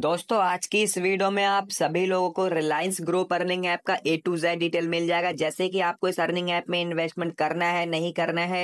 दोस्तों आज की इस वीडियो में आप सभी लोगों को रिलायंस ग्रुप अर्निंग ऐप का ए टू जेड डिटेल मिल जाएगा जैसे कि आपको इस अर्निंग ऐप में इन्वेस्टमेंट करना है नहीं करना है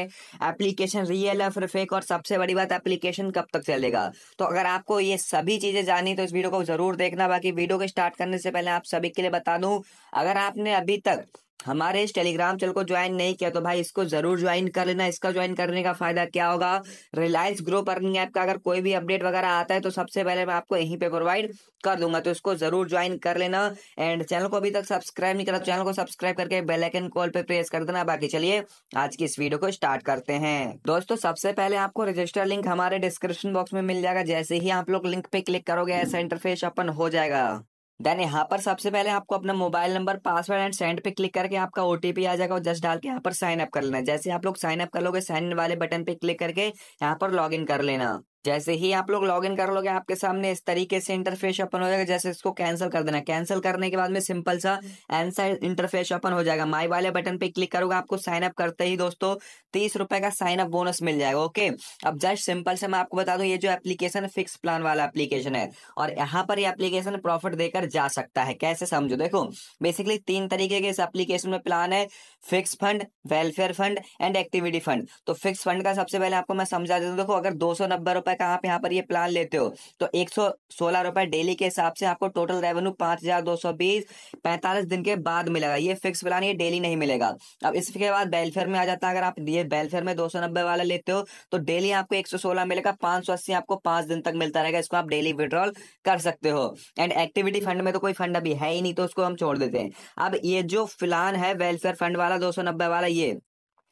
एप्लीकेशन रियल है फिर फेक और सबसे बड़ी बात एप्लीकेशन कब तक चलेगा तो अगर आपको ये सभी चीजें जानी तो इस वीडियो को जरूर देखना बाकी वीडियो को स्टार्ट करने से पहले आप सभी के लिए बता दूं अगर आपने अभी तक हमारे इस टेलीग्राम चैनल को ज्वाइन नहीं किया तो भाई इसको जरूर ज्वाइन कर लेना इसका ज्वाइन करने का फायदा क्या होगा रिलायंस ग्रुप अर्निंग ऐप का अगर कोई भी अपडेट वगैरह आता है तो सबसे पहले मैं आपको यहीं पे प्रोवाइड कर दूंगा तो इसको जरूर ज्वाइन कर लेना एंड चैनल को अभी तक सब्सक्राइब नहीं करा तो चैनल को सब्सक्राइब करके बेलाइकन कॉल पर प्रेस कर देना बाकी चलिए आज की इस वीडियो को स्टार्ट करते हैं दोस्तों सबसे पहले आपको रजिस्टर लिंक हमारे डिस्क्रिप्शन बॉक्स में मिल जाएगा जैसे ही आप लोग लिंक पे क्लिक करोगे ऐसा इंटरफेस अपन हो जाएगा देन यहाँ पर सबसे पहले आपको अपना mobile number password and send पे क्लिक करके आपका ओटीपी आ जाएगा और जस्ट डाल के यहाँ पर साइन अप कर लेना जैसे आप लोग साइन अप कर लोगे साइन वाले बटन पे क्लिक करके यहाँ पर लॉग इन कर लेना जैसे ही आप लोग लॉग इन कर लोगे आपके सामने इस तरीके से इंटरफेस ओपन हो जाएगा जैसे इसको कैंसिल कर देना कैंसिल करने के बाद में सिंपल सा एनसाइड इंटरफेस ओपन हो जाएगा माई वाले बटन पे क्लिक करोगे आपको साइन अप करते ही दोस्तों तीस रुपए का साइन अप बोनस मिल जाएगा ओके अब जस्ट सिंपल से मैं आपको बता दूं ये जो एप्लीकेशन फिक्स प्लान वाला एप्लीकेशन है और यहाँ पर ये एप्लीकेशन प्रॉफिट देकर जा सकता है कैसे समझो देखो बेसिकली तीन तरीके के इस एप्लीकेशन में प्लान है fix fund welfare fund and activity fund तो फिक्स फंड का सबसे पहले आपको मैं समझा देता हूँ देखो अगर दो सौ नब्बे रुपए का आप यहाँ पर ये प्लान लेते हो तो एक सौ सोलह रुपए डेली के हिसाब से आपको टोटल रेवेन्यू पांच हजार दो सौ बीस पैंतालीस दिन के बाद मिलेगा ये फिक्स प्लान ये डेली नहीं मिलेगा अब इसके बाद वेलफेयर में आ जाता है अगर आप ये वेलफेयर में दो सौ नब्बे वाला लेते हो तो डेली आपको एक सौ सोलह मिलेगा पांच सौ अस्सी आपको पांच दिन तक मिलता रहेगा इसको आप डेली विड्रॉल कर सकते हो एंड एक्टिविटी फंड में तो कोई फंड अभी है ही नहीं तो उसको हम छोड़ देते हैं अब ये जो प्लान है वेलफेयर फंड वाला दो सौ नब्बे वाला ये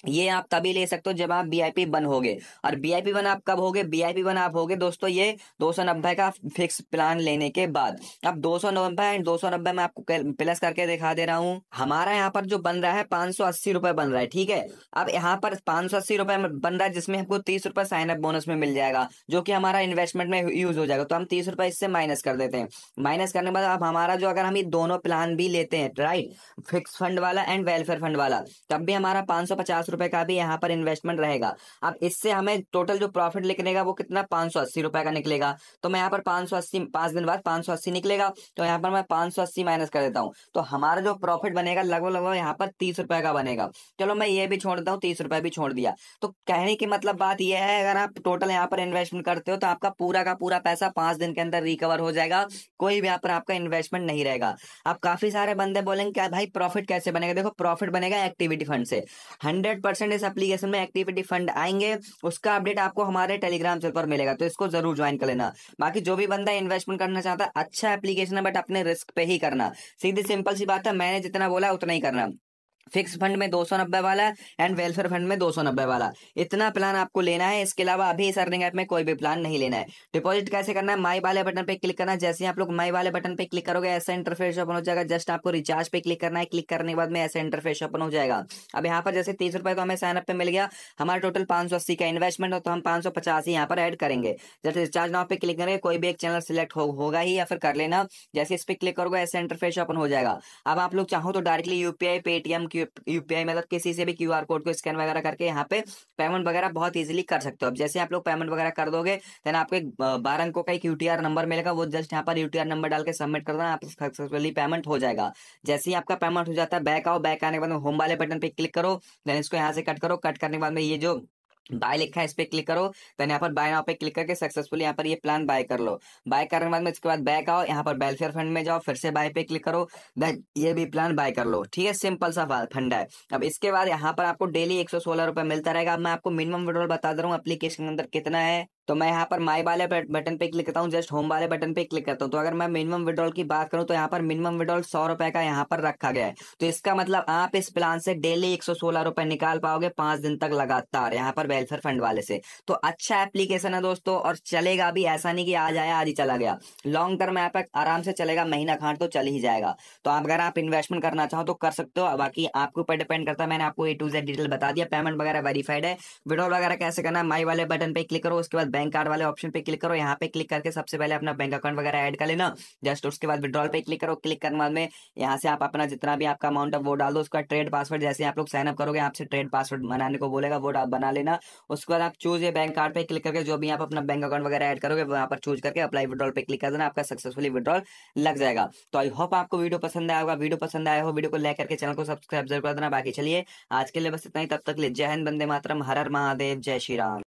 ये आप तभी ले सकते हो जब आप बी आई बन हो गए और बी आई पी बन आप कब हो गए बी आई पी बन आप गए दोस्तों ये दो सौ नब्बे का फिक्स प्लान लेने के बाद अब दो सौ नब्बे एंड दो सौ नब्बे में आपको प्लस करके दिखा दे रहा हूँ हमारा यहाँ पर जो बन रहा है पांच सौ अस्सी रुपए बन रहा है ठीक है अब यहाँ पर पांच सौ अस्सी रुपए बन रहा है जिसमें हमको तीस रुपए साइन अप बोनस में मिल जाएगा जो कि हमारा इन्वेस्टमेंट में यूज हो जाएगा तो हम तीस रुपए इससे माइनस कर देते हैं माइनस करने के बाद अब हमारा जो अगर हम ये दोनों प्लान भी लेते हैं राइट फिक्स फंड वाला एंड वेलफेयर फंड वाला तब भी हमारा पांच सौ पचास रुपए का भी यहाँ पर इन्वेस्टमेंट रहेगा अब इससे हमें टोटल जो प्रॉफिट निकलेगा वो कितना पांच सौ अस्सी रुपए का निकलेगा तो मैं यहाँ पर पांच सौ अस्सी पांच दिन बाद पांच सौ अस्सी निकलेगा तो यहाँ पर मैं पांच सौ अस्सी माइनस कर देता हूँ तो हमारा जो प्रॉफिट बनेगा लगभग लगभग यहाँ पर तीस रुपए का बनेगा चलो मैं ये भी छोड़ देता हूँ तीस रुपए भी छोड़ दिया तो कहने की मतलब बात यह है अगर आप टोटल यहाँ पर इन्वेस्टमेंट करते हो तो आपका पूरा का पूरा पैसा पांच दिन के अंदर रिकवर हो जाएगा कोई भी यहाँ पर आपका इन्वेस्टमेंट नहीं रहेगा आप काफी सारे बंदे बोलेंगे क्या भाई प्रॉफिट कैसे बनेगा देखो प्रॉफिट बनेगा एक्टिविटी फंड से हंड्रेड परसेंट इस एप्लीकेशन में एक्टिविटी फंड आएंगे उसका अपडेट आपको हमारे टेलीग्राम चैनल पर मिलेगा तो इसको जरूर ज्वाइन कर लेना बाकी जो भी बंदा इन्वेस्टमेंट करना चाहता अच्छा है अच्छा एप्लीकेशन है बट अपने रिस्क पे ही करना सीधी सिंपल सी बात है मैंने जितना बोला उतना ही करना फिक्स फंड में दो सौ नब्बे वाला एंड वेलफेयर फंड में दो सौ नब्बे वाला इतना प्लान आपको लेना है इसके अलावा अभी इस अर्निंग ऐप में कोई भी प्लान नहीं लेना है डिपॉजिट कैसे करना है माई वाले बटन पे क्लिक करना है जैसे ही आप लोग माई वाले बटन पे क्लिक करोगे ऐसा इंटरफेस ओपन हो जाएगा जस्ट आपको रिचार्ज पे क्लिक करना है क्लिक करने के बाद में ऐसा इंटरफेस ओपन हो जाएगा अब यहाँ पर जैसे तीस रुपए को तो हमें साइन पे मिल गया हमारा टोटल पांच सौ अस्सी का इन्वेस्टमेंट हो तो हम पांच सौ पचास यहाँ पर एड करेंगे जैसे रिचार्ज नाउ पे क्लिक करेंगे कोई भी एक चैनल सिलेक्ट होगा ही या फिर कर लेना जैसे इस पर क्लिक करोगे ऐसा इंटरफेस ओपन हो जाएगा अब आप लोग चाहो तो डायरेक्टली यूपीआई पेटीएम यूपीआई मतलब किसी से भी क्यू कोड को स्कैन वगैरह करके यहाँ पे पेमेंट वगैरह बहुत ईजिली कर सकते हो अब जैसे आप लोग पेमेंट वगैरह कर दोगे देन आपको एक बारह अंकों का एक यूटीआर नंबर मिलेगा वो जस्ट यहाँ पर यूटीआर नंबर डाल के सबमिट कर देना आप सक्सेसफुली पेमेंट हो जाएगा जैसे ही आपका पेमेंट हो जाता है बैक आओ बैक आने के बाद होम वाले बटन पे क्लिक करो देन इसको यहाँ से कट करो कट करने के बाद में ये जो बाय लिखा है इस पर क्लिक करो तो यहाँ पर बाय नाउ पे क्लिक करके सक्सेसफुल यहाँ पर ये प्लान बाय कर लो बाय करने के बाद में इसके बाद बैक आओ यहाँ पर वेलफेयर फंड में जाओ फिर से बाय पे क्लिक करो देन ये भी प्लान बाय कर लो ठीक है सिंपल सा फंड है अब इसके बाद यहाँ पर आपको डेली एक सौ सोलह मिलता रहेगा मैं आपको मिनिमम विड्रॉल बता दे रहा हूँ अप्लीकेशन के अंदर कितना है तो मैं यहाँ पर माई वाले बटन पे क्लिक करता हूँ जस्ट होम वाले बटन पे क्लिक करता हूँ तो अगर मैं मिनिमम विड्रॉल की बात करूँ तो यहाँ पर मिनिमम विड्रॉल सौ रुपए का यहाँ पर रखा गया है तो इसका मतलब आप इस प्लान से डेली एक सौ सोलह रुपए निकाल पाओगे पांच दिन तक लगातार यहाँ पर वेलफेयर फंड वाले से तो अच्छा एप्लीकेशन है दोस्तों और चलेगा भी ऐसा नहीं कि आज आया आज ही चला गया लॉन्ग टर्म ऐप आराम से चलेगा महीना खांड तो चल ही जाएगा तो आप अगर आप इन्वेस्टमेंट करना चाहो तो कर सकते हो बाकी आपके ऊपर डिपेंड करता है मैंने आपको ए टू जेड डिटेल बता दिया पेमेंट वगैरह वेरीफाइड है विड्रॉल वगैरह कैसे करना है माई वाले बटन पे क्लिक करो उसके बाद बैंक कार्ड वाले ऑप्शन पे क्लिक करो यहाँ पे क्लिक करके सबसे पहले अपना बैंक अकाउंट वगैरह ऐड कर लेना जस्ट उसके बाद विड्रॉल पे क्लिक करो क्लिक करने बाद में यहाँ से आप अपना जितना भी आपका अमाउंट है वो डाल दो उसका ट्रेड पासवर्ड जैसे आप लोग साइनअप करोगे आपसे ट्रेड पासवर्ड बनाने को बोलेगा वो बना लेना उसके बाद आप चूज ये बैंक कार्ड पे क्लिक करके जो भी आप अपना बैंक अकाउंट वगैरह ऐड करोगे वहाँ पर चूज करके अप्लाई विड्रॉल पे क्लिक कर देना आपका सक्सेसफुली विड्रॉल लग जाएगा तो आई होप आपको वीडियो पसंद आया होगा वीडियो पसंद आया हो वीडियो को लाइक करके चैनल को सब्सक्राइब जरूर कर देना बाकी चलिए आज के लिए बस इतना ही तब तक ले जय हिंद बंदे मातरम हर हर महादेव जय श्री राम